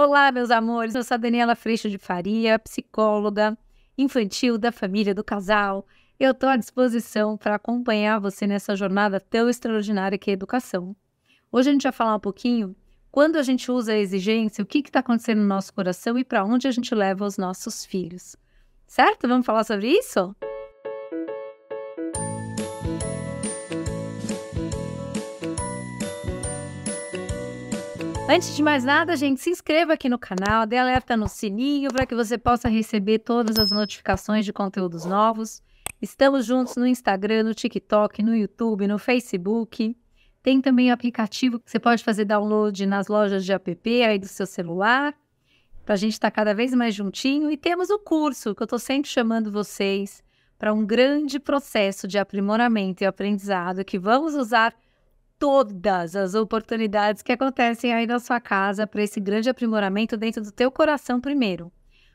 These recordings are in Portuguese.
Olá, meus amores. Eu sou a Daniela Freixo de Faria, psicóloga infantil da família, do casal. Eu estou à disposição para acompanhar você nessa jornada tão extraordinária que é a educação. Hoje a gente vai falar um pouquinho quando a gente usa a exigência, o que está acontecendo no nosso coração e para onde a gente leva os nossos filhos. Certo? Vamos falar sobre isso? Música Antes de mais nada, gente, se inscreva aqui no canal, dê alerta no sininho para que você possa receber todas as notificações de conteúdos novos. Estamos juntos no Instagram, no TikTok, no YouTube, no Facebook. Tem também o aplicativo que você pode fazer download nas lojas de app aí do seu celular, para a gente estar tá cada vez mais juntinho. E temos o curso que eu estou sempre chamando vocês para um grande processo de aprimoramento e aprendizado que vamos usar todas as oportunidades que acontecem aí na sua casa para esse grande aprimoramento dentro do teu coração primeiro,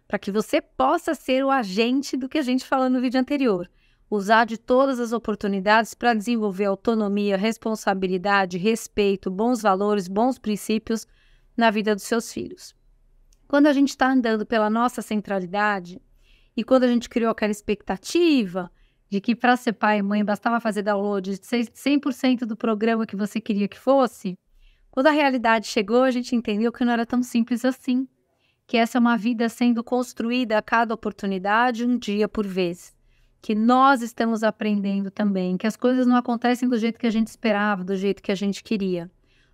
para que você possa ser o agente do que a gente falou no vídeo anterior. Usar de todas as oportunidades para desenvolver autonomia, responsabilidade, respeito, bons valores, bons princípios na vida dos seus filhos. Quando a gente está andando pela nossa centralidade e quando a gente criou aquela expectativa, de que para ser pai e mãe bastava fazer download de 100% do programa que você queria que fosse, quando a realidade chegou, a gente entendeu que não era tão simples assim. Que essa é uma vida sendo construída a cada oportunidade, um dia por vez. Que nós estamos aprendendo também, que as coisas não acontecem do jeito que a gente esperava, do jeito que a gente queria.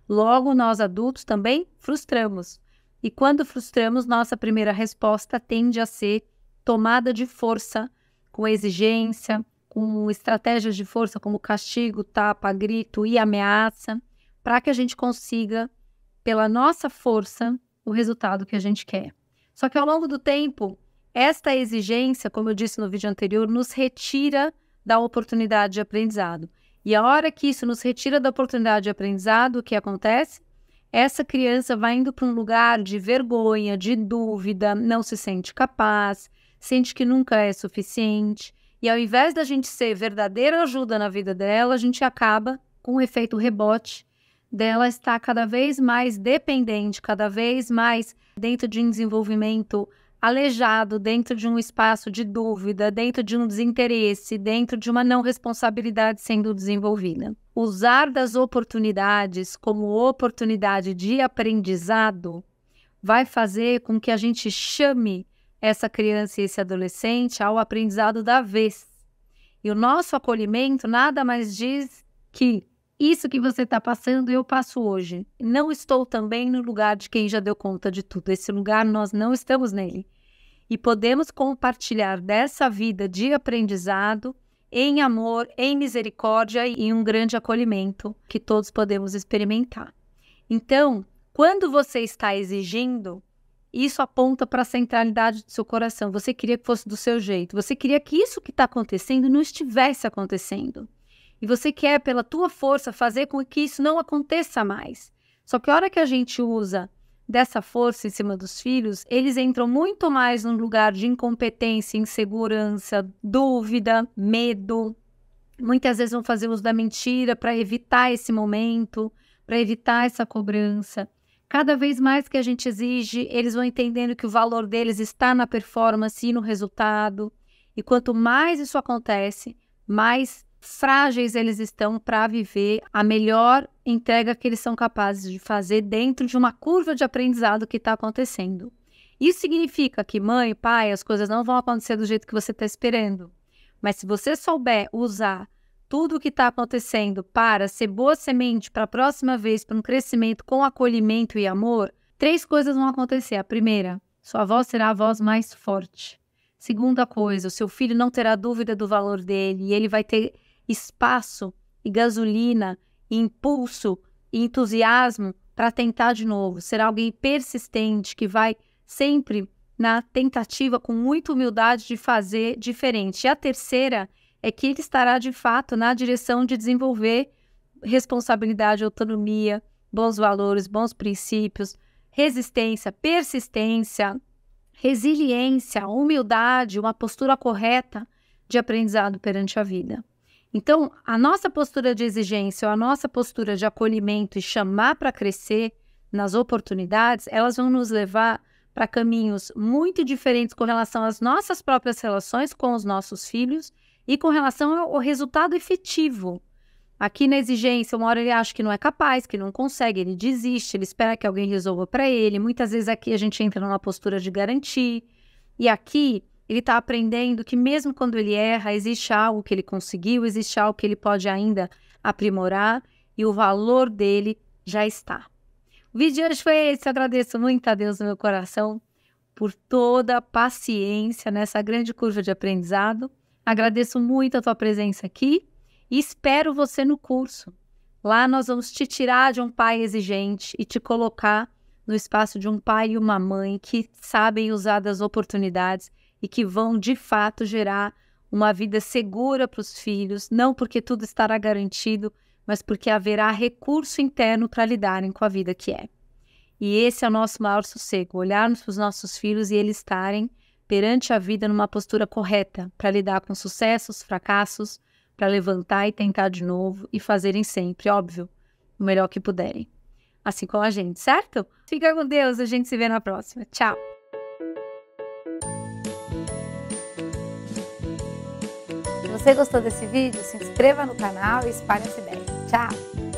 Logo, nós adultos também frustramos. E quando frustramos, nossa primeira resposta tende a ser tomada de força, com exigência, com estratégias de força como castigo, tapa, grito e ameaça, para que a gente consiga, pela nossa força, o resultado que a gente quer. Só que ao longo do tempo, esta exigência, como eu disse no vídeo anterior, nos retira da oportunidade de aprendizado. E a hora que isso nos retira da oportunidade de aprendizado, o que acontece? Essa criança vai indo para um lugar de vergonha, de dúvida, não se sente capaz, sente que nunca é suficiente, e ao invés da gente ser verdadeira ajuda na vida dela, a gente acaba com o efeito rebote dela estar cada vez mais dependente, cada vez mais dentro de um desenvolvimento aleijado, dentro de um espaço de dúvida, dentro de um desinteresse, dentro de uma não responsabilidade sendo desenvolvida. Usar das oportunidades como oportunidade de aprendizado vai fazer com que a gente chame essa criança e esse adolescente ao aprendizado da vez. E o nosso acolhimento nada mais diz que isso que você está passando, eu passo hoje. Não estou também no lugar de quem já deu conta de tudo. Esse lugar nós não estamos nele. E podemos compartilhar dessa vida de aprendizado em amor, em misericórdia e em um grande acolhimento que todos podemos experimentar. Então, quando você está exigindo isso aponta para a centralidade do seu coração. Você queria que fosse do seu jeito. Você queria que isso que está acontecendo não estivesse acontecendo. E você quer, pela tua força, fazer com que isso não aconteça mais. Só que a hora que a gente usa dessa força em cima dos filhos, eles entram muito mais num lugar de incompetência, insegurança, dúvida, medo. Muitas vezes vão fazer uso da mentira para evitar esse momento, para evitar essa cobrança. Cada vez mais que a gente exige, eles vão entendendo que o valor deles está na performance e no resultado. E quanto mais isso acontece, mais frágeis eles estão para viver a melhor entrega que eles são capazes de fazer dentro de uma curva de aprendizado que está acontecendo. Isso significa que, mãe, pai, as coisas não vão acontecer do jeito que você está esperando. Mas se você souber usar tudo o que está acontecendo para ser boa semente para a próxima vez, para um crescimento com acolhimento e amor, três coisas vão acontecer. A primeira, sua voz será a voz mais forte. Segunda coisa, o seu filho não terá dúvida do valor dele e ele vai ter espaço e gasolina, e impulso e entusiasmo para tentar de novo. Será alguém persistente que vai sempre na tentativa com muita humildade de fazer diferente. E a terceira é que ele estará de fato na direção de desenvolver responsabilidade, autonomia, bons valores, bons princípios, resistência, persistência, resiliência, humildade, uma postura correta de aprendizado perante a vida. Então, a nossa postura de exigência ou a nossa postura de acolhimento e chamar para crescer nas oportunidades, elas vão nos levar para caminhos muito diferentes com relação às nossas próprias relações com os nossos filhos e com relação ao resultado efetivo. Aqui na exigência, uma hora ele acha que não é capaz, que não consegue, ele desiste, ele espera que alguém resolva para ele. Muitas vezes aqui a gente entra numa postura de garantir. E aqui ele está aprendendo que mesmo quando ele erra, existe algo que ele conseguiu, existe algo que ele pode ainda aprimorar e o valor dele já está. O vídeo de hoje foi esse. Eu agradeço muito a Deus no meu coração por toda a paciência nessa grande curva de aprendizado. Agradeço muito a tua presença aqui e espero você no curso. Lá nós vamos te tirar de um pai exigente e te colocar no espaço de um pai e uma mãe que sabem usar das oportunidades e que vão de fato gerar uma vida segura para os filhos, não porque tudo estará garantido, mas porque haverá recurso interno para lidarem com a vida que é. E esse é o nosso maior sossego: olharmos para os nossos filhos e eles estarem perante a vida numa postura correta para lidar com sucessos, fracassos, para levantar e tentar de novo e fazerem sempre, óbvio, o melhor que puderem. Assim como a gente, certo? Fica com Deus, a gente se vê na próxima. Tchau! Se você gostou desse vídeo, se inscreva no canal e espalhe essa ideia. Tchau!